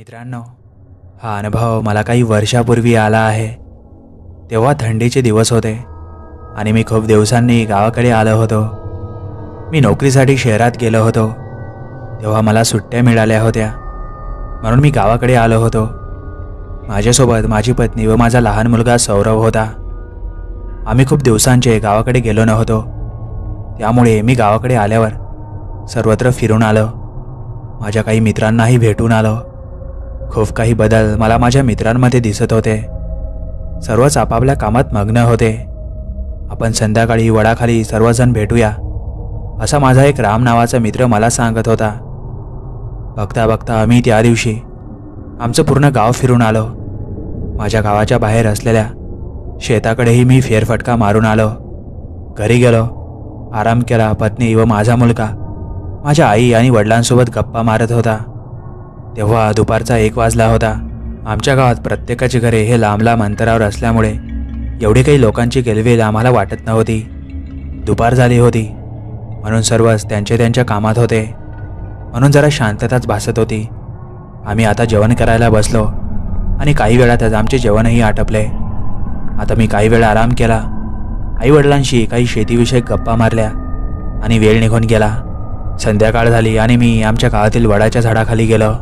मित्रांनो हा अनुभव मला काही वर्षापूर्वी आला आहे तेव्हा थंडीचे दिवस होते आणि मी खूप दिवसांनी गावाकडे आलो होतो मी नोकरीसाठी शहरात गेलो होतो तेव्हा मला सुट्ट्या मिळाल्या होत्या म्हणून मी गावाकडे आलो होतो माझ्यासोबत माझी पत्नी व माझा लहान मुलगा सौरव होता आम्ही खूप दिवसांचे गावाकडे गेलो नव्हतो त्यामुळे मी गावाकडे आल्यावर सर्वत्र फिरून आलो माझ्या काही मित्रांनाही भेटून आलो खूप काही बदल मला माझ्या मित्रांमध्ये दिसत होते सर्वच आपापल्या कामात मग्न होते आपण संध्याकाळी वडाखाली सर्वजण भेटूया असा माझा एक राम नावाचा मित्र मला सांगत होता बघता बघता आम्ही त्या दिवशी आमचं पूर्ण गाव फिरून आलो माझ्या गावाच्या बाहेर असलेल्या शेताकडेही मी फेरफटका मारून आलो घरी गेलो आराम केला पत्नी व माझा मुलगा माझ्या आई आणि वडिलांसोबत गप्पा मारत होता तेव्हा दुपारचा एक वाजला होता आमच्या गावात प्रत्येकाची घरे हे लांब लांब अंतरावर असल्यामुळे एवढी काही लोकांची गेलवेल आम्हाला वाटत नव्हती दुपार झाली होती म्हणून सर्वच त्यांच्या त्यांच्या कामात होते म्हणून जरा शांतताच भासत होती आम्ही आता जेवण करायला बसलो आणि काही वेळातच आमचे जेवणही आटपले आता मी काही वेळ आराम केला आईवडिलांशी काही शेतीविषयक गप्पा मारल्या आणि वेळ निघून गेला संध्याकाळ झाली आणि मी आमच्या गावातील वडाच्या झाडाखाली गेलो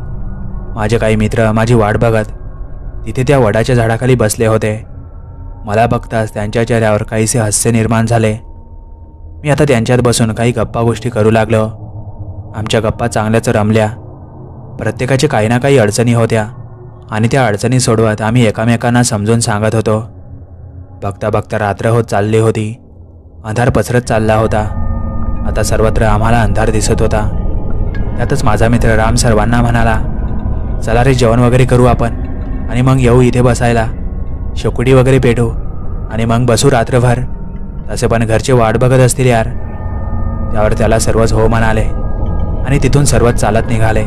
माझे काही मित्र माझी वाट बघत तिथे त्या वडाच्या झाडाखाली बसले होते मला बघताच त्यांच्या चेहऱ्यावर काहीसे हास्य निर्माण झाले मी आता त्यांच्यात बसून काही गप्पा गोष्टी करू लागलो आमच्या गप्पा चांगल्याच रमल्या प्रत्येकाचे काही ना काही अडचणी होत्या आणि त्या अडचणी सोडवत आम्ही एकामेकांना समजून सांगत होतो बघता बघता रात्र होत चालली होती अंधार पसरत चालला होता आता सर्वत्र आम्हाला अंधार दिसत होता त्यातच माझा मित्र राम सर्वांना म्हणाला चला रे जेवण वगैरे करू आपण आणि मग येऊ इथे बसायला शेकुटी वगैरे पेटू आणि मग बसू रात्रभर तसे पण घरचे वाट बघत असतील यार त्यावर त्याला सर्वच हो म्हणाले आणि तिथून सर्वच चालत निघाले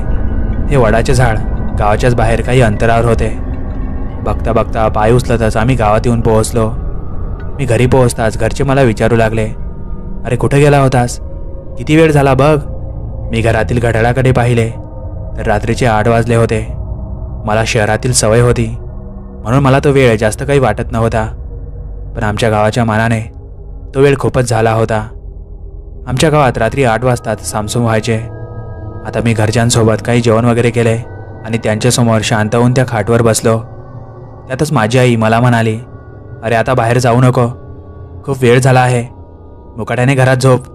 हे वडाचे झाड गावाच्याच बाहेर काही अंतरावर होते बघता बघता पाय उचलतच आम्ही गावात येऊन पोहोचलो मी घरी पोहोचताच घरचे मला विचारू लागले अरे कुठे गेला होतास किती वेळ झाला बघ मी घरातील घड्याळाकडे पाहिले तर रात्रीचे आठ वाजले होते मला शहरातील सवय होती म्हणून मला तो वेळ जास्त काही वाटत नव्हता पण आमच्या गावाच्या मानाने तो वेळ खूपच झाला होता आमच्या गावात रात्री आठ वाजतात सामसूम व्हायचे आता मी घरच्यांसोबत काही जेवण वगैरे केले आणि त्यांच्यासमोर शांत होऊन त्या खाटवर बसलो त्यातच माझी आई मला म्हणाली अरे आता बाहेर जाऊ नको खूप वेळ झाला आहे मुकाट्याने घरात झोप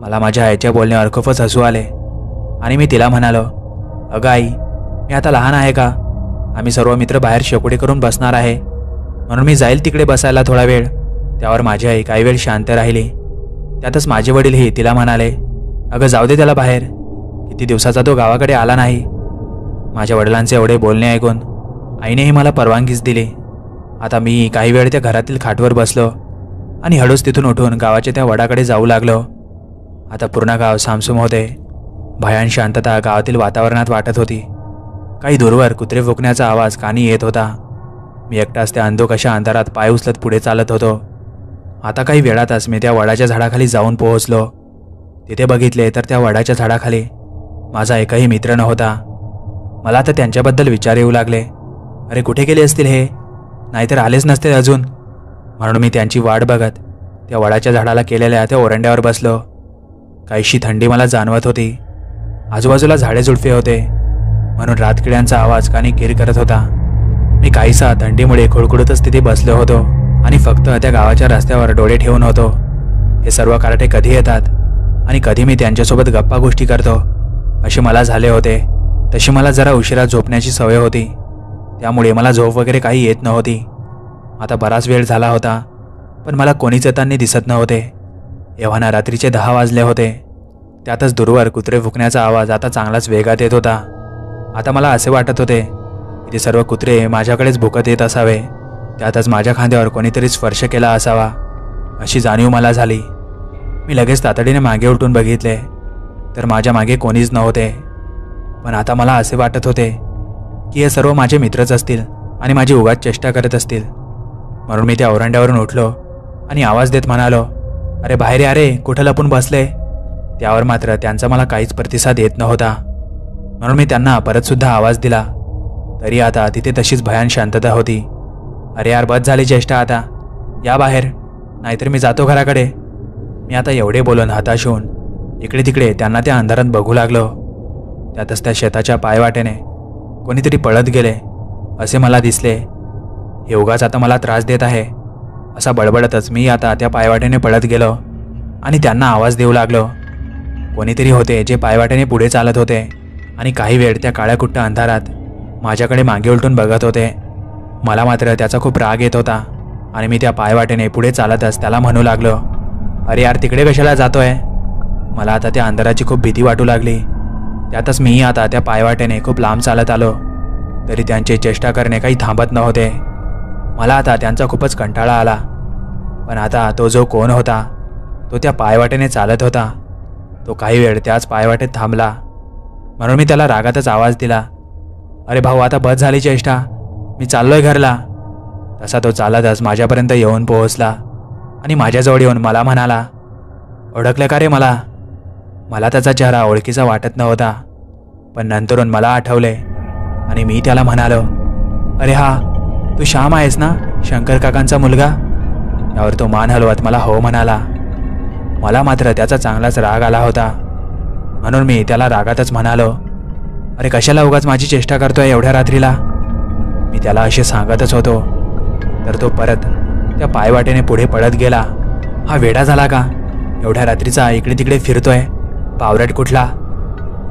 मला माझ्या आईच्या बोलण्यावर खूपच हसू आले आणि मी तिला म्हणालो अगं आई मी आता लहान आहे का आम्ही सर्व मित्र बाहेर शेकोडे करून बसणार आहे म्हणून मी जाईल तिकडे बसायला थोडा वेळ त्यावर माझी आई काही वेळ शांत राहिली त्यातच माझे वडीलही तिला म्हणाले अगं जाऊ दे त्याला बाहेर किती दिवसाचा तो गावाकडे आला नाही माझ्या वडिलांचे एवढे बोलणे ऐकून आईनेही मला परवानगीच दिली आता मी काही वेळ त्या घरातील खाटवर बसलो आणि हळूच तिथून उठून गावाच्या त्या वडाकडे जाऊ लागलो आता पूर्ण गाव सामसूम होते भयान शांतता गावातील वातावरणात वाटत होती काही दूरवर कुत्रे फुकण्याचा आवाज कानी येत होता मी एकटाच त्या अंधो कशा अंधारात पाय उचलत पुढे चालत होतो आता काही वेळातच मी त्या वडाच्या झाडाखाली जाऊन पोहोचलो तिथे बघितले तर त्या वडाच्या झाडाखाली माझा एकही मित्र नव्हता मला तर त्यांच्याबद्दल विचार येऊ लागले अरे कुठे गेले असतील हे नाहीतर आलेच नसते अजून म्हणून मी त्यांची वाट बघत त्या वडाच्या झाडाला केलेल्या त्या ओरंड्यावर बसलो काहीशी थंडी मला जाणवत होती आजूबाजूला झाडे झुडपे होते म्हणून रातकिड्यांचा आवाज कानी गिर करत होता मी काहीसा थंडीमुळे खुळखुडतच तिथे बसलो होतो आणि फक्त त्या गावाच्या रस्त्यावर डोळे ठेवून होतो हे सर्व कराटे कधी येतात आणि कधी मी त्यांच्यासोबत गप्पा गोष्टी करतो असे मला झाले होते तशी मला जरा उशिरा झोपण्याची सवय होती त्यामुळे मला झोप वगैरे काही येत नव्हती आता बराच वेळ झाला होता पण मला कोणीच येताना दिसत नव्हते एव्हाना रात्रीचे दहा वाजले होते त्यातच दूरवर कुत्रे फुकण्याचा आवाज आता चांगलाच वेगात येत होता आता मला असे वाटत होते की ते सर्व कुत्रे माझ्याकडेच भुकत येत असावे त्यातच माझ्या खांद्यावर कोणीतरी स्पर्श केला असावा अशी जाणीव मला झाली मी लगेच तातडीने मागे उठून बघितले तर माझ्या मागे कोणीच नव्हते पण आता मला असे वाटत होते की हे सर्व माझे मित्रच असतील आणि माझी उगाच चेष्टा करत असतील म्हणून मी त्या ओरंड्यावरून उठलो आणि आवाज देत म्हणालो अरे बाहेर अरे कुठं लपून बसले त्यावर मात्र त्यांचा मला काहीच प्रतिसाद येत नव्हता म्हणून मी त्यांना परतसुद्धा आवाज दिला तरी आता तिथे तशीच भयान शांतता होती अरे यार बस झाली ज्येष्ठा आता या बाहेर नाहीतर मी जातो घराकडे मी आता एवढे बोलून हाताश होऊन इकडे तिकडे त्यांना त्या अंधारात बघू लागलो त्यातच त्या शेताच्या पायवाटेने कोणीतरी पळत गेले असे मला दिसले हे उगाच आता मला त्रास देत आहे असा बडबडतच मी आता त्या पायवाटेने पळत गेलो आणि त्यांना आवाज देऊ लागलो कोणीतरी होते जे पायवाटेने पुढे चालत होते आणि काही वेळ त्या काळ्याकुट्ट अंधारात माझ्याकडे मागे उलटून बघत होते मला मात्र त्याचा खूप राग येत होता आणि मी त्या पायवाटेने पुढे चालतच त्याला म्हणू लागलो अरे यार तिकडे कशाला जातो आहे मला आता त्या अंधाराची खूप भीती वाटू लागली त्यातच मीही आता त्या पायवाटेने खूप लांब चालत आलो तरी त्यांची चेष्टा करणे काही थांबत नव्हते मला आता त्यांचा खूपच कंटाळा आला पण आता तो जो कोण होता तो त्या पायवाटेने चालत होता तो काही वेळ त्याच पायवाटेत थांबला म्हणून मी त्याला रागातच आवाज दिला अरे भाऊ आता बस झाली चेष्टा मी चाललोय घरला तसा तो चालतच माझ्यापर्यंत येऊन पोहोचला आणि माझ्याजवळ येऊन मला म्हणाला ओळखलं का रे मला मला त्याचा चेहरा ओळखीचा वाटत नव्हता पण नंतरून मला आठवले आणि मी त्याला म्हणालो अरे हा तू श्याम आहेस ना शंकर काकांचा मुलगा यावर तो मान हलवत मला हो म्हणाला मला मात्र त्याचा चांगलाच राग आला होता म्हणून मी त्याला रागातच म्हणालो अरे कशाला उगाच माझी चेष्टा करतोय एवढ्या रात्रीला मी त्याला असे सांगतच होतो तर तो परत त्या पायवाटेने पुढे पडत गेला हा वेडा झाला का एवढ्या रात्रीचा इकडे तिकडे फिरतोय पावरट कुठला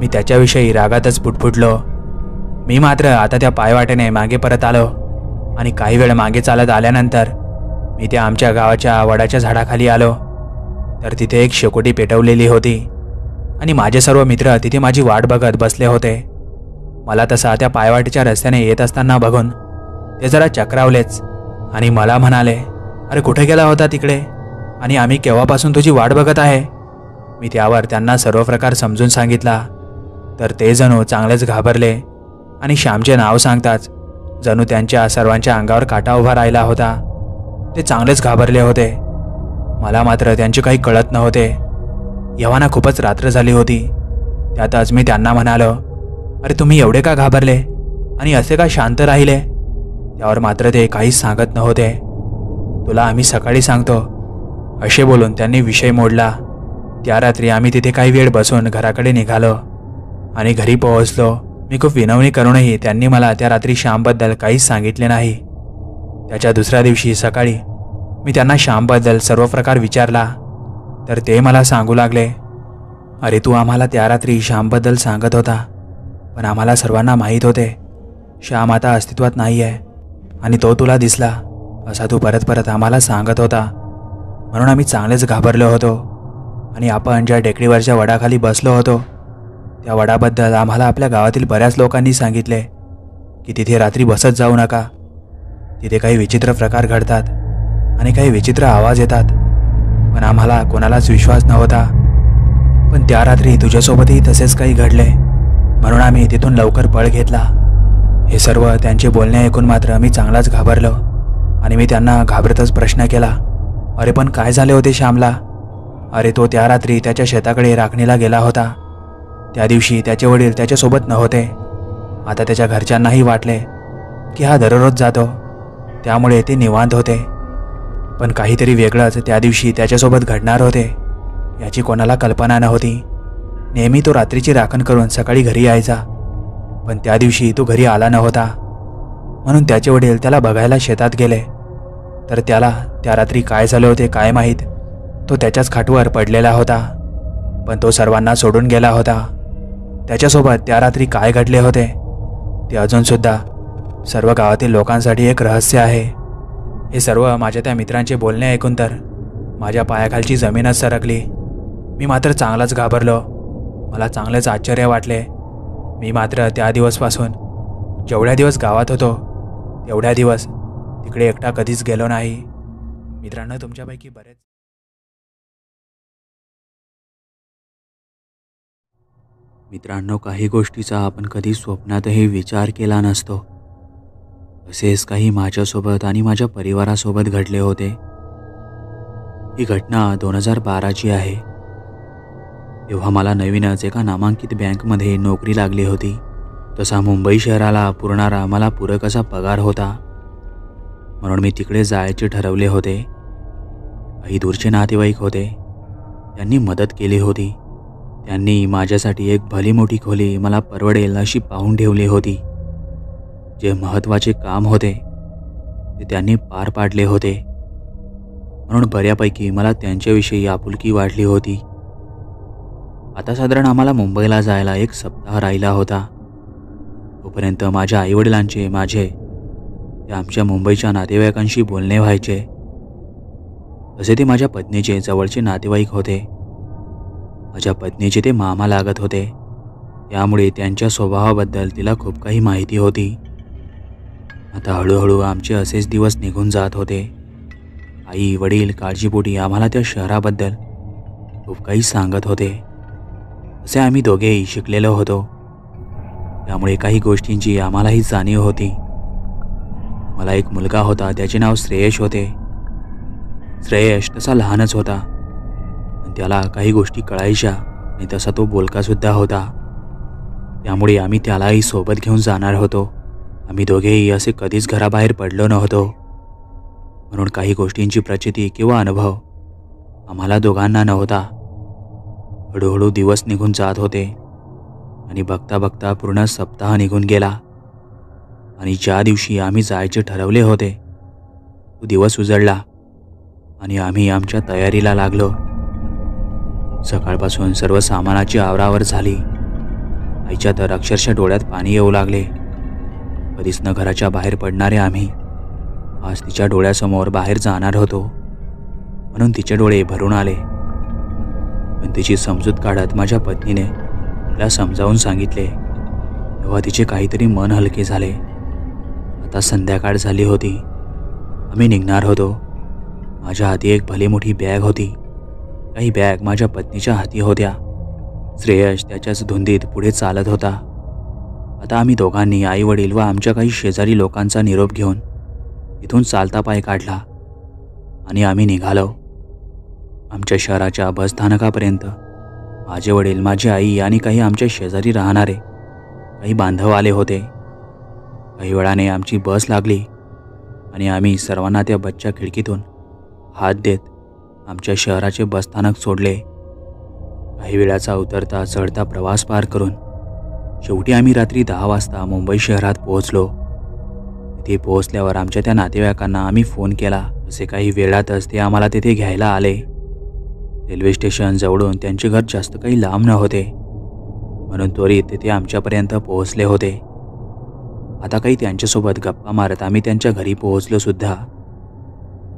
मी त्याच्याविषयी रागातच फुटफुटलो मी मात्र आता त्या पायवाटेने मागे परत आलो आणि काही वेळ मागे चालत आल्यानंतर मी त्या आमच्या गावाच्या वडाच्या झाडाखाली आलो तर तिथे एक शेकोटी पेटवलेली होती आणि माझे सर्व मित्र तिथे माझी वाट बघत बसले होते मला तसा त्या पायवाटीच्या रस्त्याने येत असताना बघून ते जरा चक्रावलेच आणि मला म्हणाले अरे कुठे गेला होता तिकडे आणि आम्ही केव्हापासून तुझी वाट बघत आहे मी त्यावर त्यांना सर्व प्रकार समजून सांगितला तर ते जणू चांगलेच घाबरले आणि श्यामचे नाव सांगताच जणू त्यांच्या सर्वांच्या अंगावर काटा उभा राहिला होता ते चांगलेच घाबरले होते मला मात्र त्यांचे काही कळत नव्हते यवाना खूपच रात्र झाली होती त्यातच मी त्यांना म्हणालो अरे तुम्ही एवढे का घाबरले आणि असे का शांत राहिले त्यावर मात्र ते काहीच सांगत नव्हते तुला आम्ही सकाळी सांगतो असे बोलून त्यांनी विषय मोडला त्या रात्री आम्ही तिथे काही वेळ बसून घराकडे निघालो आणि घरी पोहोचलो मी खूप विनवणी करूनही त्यांनी मला त्या रात्री श्यामबद्दल काहीच सांगितले नाही त्याच्या दुसऱ्या दिवशी सकाळी मी त्यांना श्यामबद्दल सर्व प्रकार विचारला तर ते मला सांगू लागले अरे तू आम्हाला त्या रात्री श्यामबद्दल सांगत होता पण आम्हाला सर्वांना माहीत होते श्याम आता अस्तित्वात नाही आहे आणि तो तुला दिसला असा तू परत परत आम्हाला सांगत होता म्हणून आम्ही चांगलेच घाबरलो होतो आणि आपण ज्या टेकडीवरच्या वडाखाली बसलो होतो त्या वडाबद्दल आम्हाला आपल्या गावातील बऱ्याच लोकांनी सांगितले की तिथे रात्री बसत जाऊ नका तिथे काही विचित्र प्रकार घडतात आणि काही विचित्र आवाज येतात पण आम्हाला कोणालाच विश्वास नव्हता पण त्या रात्री तुझ्यासोबतही तसेच काही घडले म्हणून आम्ही तिथून लवकर पळ घेतला हे सर्व त्यांचे बोलणे ऐकून मात्र मी चांगलाच घाबरलो आणि मी त्यांना घाबरतच प्रश्न केला अरे पण काय झाले होते श्यामला अरे तो त्या रात्री त्याच्या शेताकडे राखणीला गेला होता त्या दिवशी त्याचे वडील त्याच्यासोबत नव्हते आता त्याच्या घरच्यांनाही वाटले की हा दररोज जातो त्यामुळे ते निवांत होते पण काहीतरी वेगळंच त्या दिवशी त्याच्यासोबत घडणार होते याची कोणाला कल्पना नव्हती नेहमी तो रात्रीची राखण करून सकाळी घरी यायचा पण त्या दिवशी तो घरी आला नव्हता म्हणून त्याचे वडील त्याला बघायला शेतात गेले तर त्याला त्या रात्री काय झाले होते काय माहीत तो त्याच्याच खाटवर पडलेला होता पण तो सर्वांना सोडून गेला होता त्याच्यासोबत त्या रात्री काय घडले होते ते अजूनसुद्धा सर्व गावातील लोकांसाठी एक रहस्य आहे हे सर्व माझ्या त्या मित्रांचे बोलणे ऐकून तर माझ्या पायाखालची जमीनच सरकली मी मात्र चांगलाच घाबरलो मला चांगलेच आश्चर्य वाटले मी मात्र त्या दिवसपासून जेवढ्या दिवस गावात होतो तेवढ्या दिवस तिकडे एकटा कधीच गेलो नाही मित्रांनो तुमच्यापैकी बरेच मित्रांनो काही गोष्टीचा आपण कधी स्वप्नातही विचार केला नसतो असेच काही माझ्यासोबत आणि माझ्या परिवारासोबत घडले होते ही घटना दोन हजार बाराची आहे तेव्हा मला नवीनच एका नामांकित बँकमध्ये नोकरी लागली होती तसा मुंबई शहराला पुरणारा मला पूरक असा पगार होता म्हणून मी तिकडे जायचे ठरवले होते काही दूरचे नातेवाईक होते त्यांनी मदत केली होती त्यांनी माझ्यासाठी एक भली मोठी खोली मला परवडेल अशी पाहून ठेवली होती जे महत्त्वाचे काम होते ते त्यांनी पार पाडले होते म्हणून बऱ्यापैकी मला त्यांच्याविषयी आपुलकी वाढली होती आता साधारण आम्हाला मुंबईला जायला एक सप्ताह राहिला होता तोपर्यंत माझ्या आईवडिलांचे माझे ते आमच्या मुंबईच्या नातेवाईकांशी बोलणे व्हायचे तसे ते माझ्या पत्नीचे जवळचे नातेवाईक होते माझ्या पत्नीचे ते मामा लागत होते त्यामुळे त्यांच्या स्वभावाबद्दल तिला खूप काही माहिती होती आता हळूहळू आमचे असेच दिवस निघून जात होते आई वडील काळजीपोटी आम्हाला त्या शहराबद्दल खूप काही सांगत होते असे आम्ही दोघेही शिकलेलो होतो त्यामुळे काही गोष्टींची आम्हालाही जाणीव होती मला एक मुलगा होता त्याचे नाव श्रेयश होते श्रेयश तसा लहानच होता त्याला काही गोष्टी कळायच्या आणि तसा तो बोलकासुद्धा होता त्यामुळे आम्ही त्यालाही सोबत घेऊन जाणार होतो आम्ही दोघेही असे कधीच घराबाहेर पडलो नव्हतो म्हणून काही गोष्टींची प्रचिती किंवा अनुभव आम्हाला दोघांना नव्हता हळूहळू दिवस निघून जात होते आणि बघता बघता पूर्ण सप्ताह निघून गेला आणि ज्या दिवशी आम्ही जायचे ठरवले होते तो दिवस उजळला आणि आम्ही आमच्या तयारीला लागलो सकाळपासून सर्व सामानाची आवरावर झाली आईच्या तर अक्षरशः डोळ्यात पाणी येऊ लागले कधीच न घराच्या बाहेर पडणारे आम्ही आज तिच्या डोळ्यासमोर बाहेर जाणार होतो म्हणून तिचे डोळे भरून आले पण तिची समजूत काढत माझ्या पत्नीने तिला समजावून सांगितले तेव्हा तिचे काहीतरी मन हलके झाले आता संध्याकाळ झाली होती आम्ही निघणार होतो माझ्या हाती एक भली मोठी बॅग होती काही बॅग माझ्या पत्नीच्या हाती होत्या श्रेयश त्याच्याच धुंदीत पुढे चालत होता आता आम्ही दोघांनी आईवडील व आमच्या काही शेजारी लोकांचा निरोप घेऊन इथून चालता पाय काढला आणि आम्ही निघालो आमच्या शहराच्या बसस्थानकापर्यंत माझे वडील माझी आई आणि काही आमच्या शेजारी राहणारे काही बांधव आले होते काही वेळाने आमची बस लागली आणि आम्ही सर्वांना त्या बसच्या खिडकीतून हात देत आमच्या शहराचे बसस्थानक सोडले काही वेळाचा उतरता चढता प्रवास पार करून शेवटी आम्ही रात्री दहा वाजता मुंबई शहरात पोहोचलो तिथे पोहोचल्यावर आमच्या त्या नातेवाईकांना आम्ही फोन केला असे काही वेळातच ते आम्हाला तिथे घ्यायला आले रेल्वे स्टेशन जवळून त्यांचे घर जास्त काही लांब नव्हते म्हणून त्वरित तेथे आमच्यापर्यंत पोहोचले होते आता काही त्यांच्यासोबत गप्पा मारत आम्ही त्यांच्या घरी पोहोचलो सुद्धा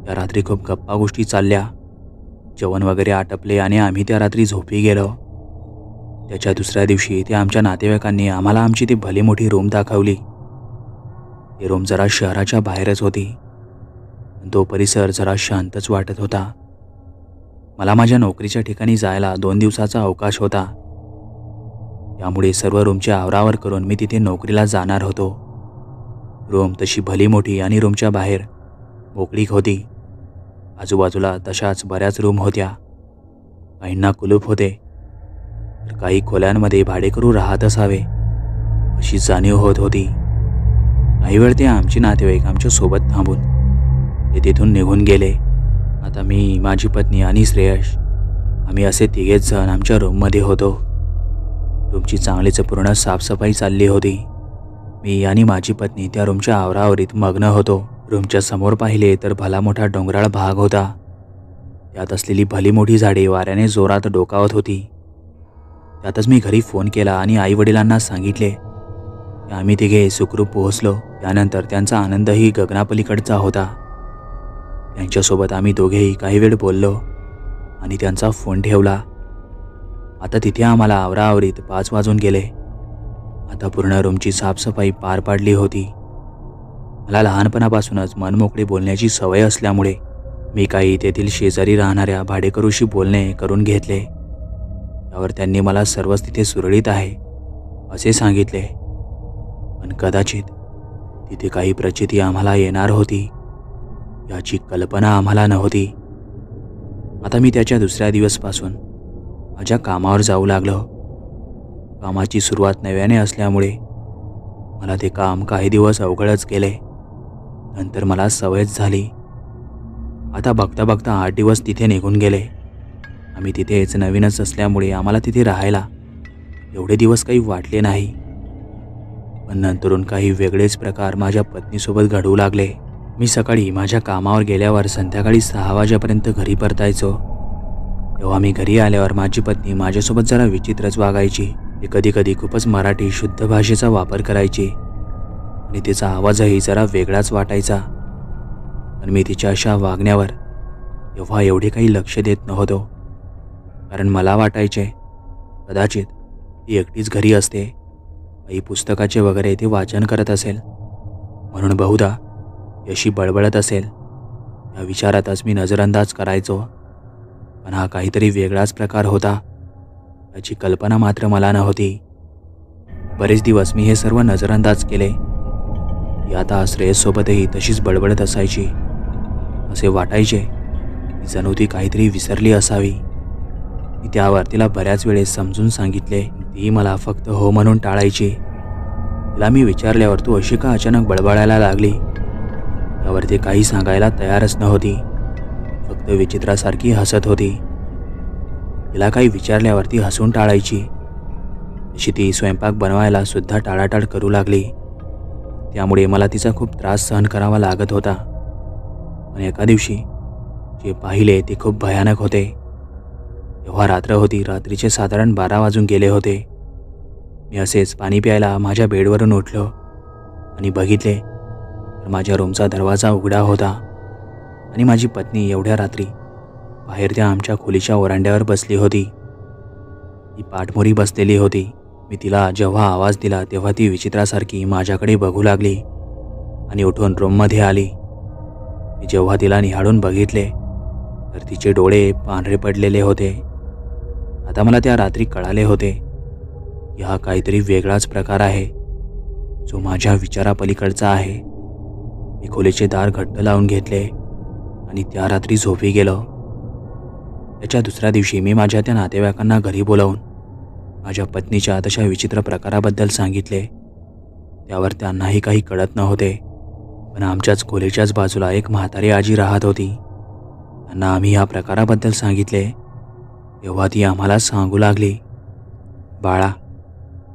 त्या रात्री खूप गप्पा गोष्टी चालल्या जेवण वगैरे आटपले आणि आम्ही त्या रात्री झोपी गेलो त्याच्या दुसऱ्या दिवशी ते आमच्या नातेवाईकांनी आम्हाला आमची ती भली मोठी रूम दाखवली ती रूम जरा शहराच्या बाहेरच होती तो परिसर जरा शांतच वाटत होता मला माझ्या नोकरीच्या ठिकाणी जायला दोन दिवसाचा अवकाश होता त्यामुळे सर्व रूमच्या आवरावर करून मी तिथे नोकरीला जाणार होतो रूम तशी भली मोठी आणि रूमच्या बाहेर मोकळीक होती आजूबाजूला तशाच बऱ्याच रूम होत्या काहींना कुलूप होते तर काही खोल्यांमध्ये भाडेकरू राहत असावे अशी जाणीव होत होती काही वेळ ते आमचे नातेवाईक आमच्या सोबत थांबून ते तिथून निघून गेले आता मी माझी पत्नी आणि श्रेयश आम्ही असे तिघेच जण आमच्या रूममध्ये होतो रूमची चांगलीच पूर्ण साफसफाई चालली होती मी आणि माझी पत्नी त्या रूमच्या आवरावरीत मग्न होतो रूमच्या समोर पाहिले तर भला मोठा डोंगराळ भाग होता त्यात असलेली भली मोठी झाडे वाऱ्याने जोरात डोकावत होती त्यातच मी घरी फोन केला आणि आई वडिलांना सांगितले आम्ही तिघे सुखरूप पोहोचलो त्यानंतर त्यांचा आनंदही गगनापलीकडचा होता त्यांच्यासोबत आम्ही दोघेही काही वेळ बोललो आणि त्यांचा फोन ठेवला आता तिथे आम्हाला आवराआवरीत पाच वाजून गेले आता पूर्ण रूमची साफसफाई पार पाडली होती मला लहानपणापासूनच मनमोकळे बोलण्याची सवय असल्यामुळे मी काही तेथील शेजारी राहणाऱ्या भाडेकरूशी बोलणे करून घेतले त्यावर त्यांनी मला सर्वच तिथे सुरळीत आहे असे सांगितले पण कदाचित तिथे काही प्रचिती आम्हाला येणार होती याची कल्पना आम्हाला नव्हती आता मी त्याच्या दुसऱ्या दिवसपासून माझ्या कामावर जाऊ लागलो कामाची सुरुवात नव्याने असल्यामुळे मला ते काम काही दिवस अवघडच गेले नंतर मला सवयच झाली आता बघता बघता आठ दिवस तिथे निघून गेले आम्ही तिथेच नवीनच असल्यामुळे आम्हाला तिथे राहायला एवढे दिवस काही वाटले नाही पण नंतरून काही वेगळेच प्रकार माझ्या पत्नीसोबत घडवू लागले मी सकाळी माझ्या कामावर गेल्यावर संध्याकाळी सहा वाजेपर्यंत घरी परतायचो तेव्हा मी घरी आल्यावर माझी पत्नी माझ्यासोबत जरा विचित्रच वागायची ती कधीकधी खूपच मराठी शुद्ध भाषेचा वापर करायची आणि तिचा आवाजही जरा वेगळाच वाटायचा पण मी तिच्या अशा वागण्यावर तेव्हा एवढे काही लक्ष देत नव्हतो कारण मला वाटायचे कदाचित ती एकटीच घरी असते काही पुस्तकाचे वगैरे ते वाचन करत असेल म्हणून बहुधा यशी बळबळत असेल या विचारातच मी नजरअंदाज करायचो पण हा काहीतरी वेगळाच प्रकार होता याची कल्पना मात्र मला नव्हती बरेच दिवस मी हे सर्व नजरअंदाज केले ती आता श्रेयससोबतही तशीच बळबळत असायची असे वाटायचे जणू ती काहीतरी विसरली असावी मी त्यावर तिला बऱ्याच वेळेस समजून सांगितले ती मला फक्त हो म्हणून टाळायची तिला मी विचारल्यावर तू अशी का अचानक बडबडायला लागली त्यावर ती काही सांगायला तयारच नव्हती फक्त विचित्रासारखी हसत होती तिला काही विचारल्यावर ती हसून टाळायची तशी ती स्वयंपाक बनवायला सुद्धा टाळाटाळ करू लागली त्यामुळे मला तिचा खूप त्रास सहन करावा लागत होता पण एका दिवशी जे पाहिले ते खूप भयानक होते तेव्हा रात्र होती रात्रीचे साधारण बारा वाजून गेले होते मी असेच पाणी प्यायला माझ्या बेडवरून उठलो आणि बघितले तर माझ्या रूमचा दरवाजा उघडा होता आणि माझी पत्नी एवढ्या रात्री बाहेर त्या आमच्या खोलीच्या ओरांड्यावर बसली होती ती पाठमोरी बसलेली होती मी तिला जेव्हा आवाज दिला तेव्हा ती विचित्रासारखी माझ्याकडे बघू लागली आणि उठून रूममध्ये आली मी जेव्हा तिला निहाळून बघितले तर तिचे डोळे पांढरे पडलेले होते आता मला त्या रात्री कळाले होते की हा काहीतरी वेगळाच प्रकार आहे जो माझ्या विचारापलीकडचा आहे मी खोलीचे दार घट्ट लावून घेतले आणि त्या रात्री झोपी गेलो त्याच्या दुसऱ्या दिवशी मी माझ्या त्या नातेवाईकांना घरी बोलावून माझ्या पत्नीच्या तशा विचित्र प्रकाराबद्दल सांगितले त्यावर त्यांनाही काही कळत नव्हते पण आमच्याच खोलीच्याच बाजूला एक म्हातारी आजी राहत होती त्यांना आम्ही ह्या प्रकाराबद्दल सांगितले तेव्हा ती आम्हाला सांगू लागली बाळा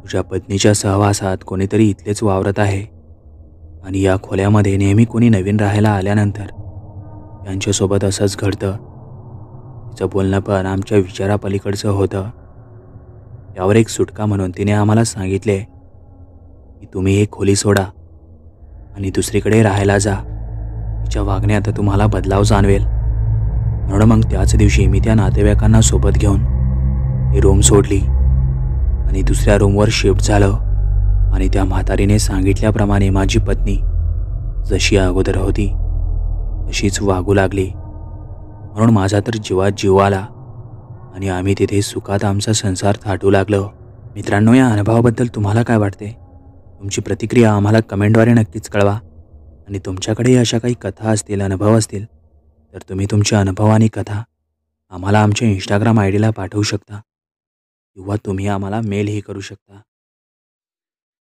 तुझ्या पत्नीच्या सहवासात कोणीतरी इथलेच वावरत आहे आणि या खोल्यामध्ये नेहमी कोणी नवीन राहायला आल्यानंतर त्यांच्यासोबत असंच घडतं तिचं बोलणं पण आमच्या विचारापलीकडचं होतं यावर एक सुटका म्हणून तिने आम्हाला सांगितले की तुम्ही एक खोली सोडा आणि दुसरीकडे राहायला जा तिच्या वागण्यात तुम्हाला बदलाव जाणवेल म्हणून मग त्याच दिवशी मी त्या नातेवाईकांना सोबत घेऊन ही रूम सोडली आणि दुसऱ्या रूमवर शिफ्ट झालं आणि त्या म्हातारीने सांगितल्याप्रमाणे माझी पत्नी जशी अगोदर होती तशीच वागू लागली म्हणून माझा तर जीवात जीव आला आणि आम्ही तिथे सुखात आमचा संसार थाटू लागलो मित्रांनो या अनुभवाबद्दल तुम्हाला काय वाटते तुमची प्रतिक्रिया आम्हाला कमेंटद्वारे नक्कीच कळवा आणि तुमच्याकडे अशा काही कथा असतील अनुभव असतील तर तुम्ही तुमचे अनुभव आणि कथा आम्हाला आमच्या इंस्टाग्राम आय डीला पाठवू शकता किंवा तुम्ही आम्हाला मेलही करू शकता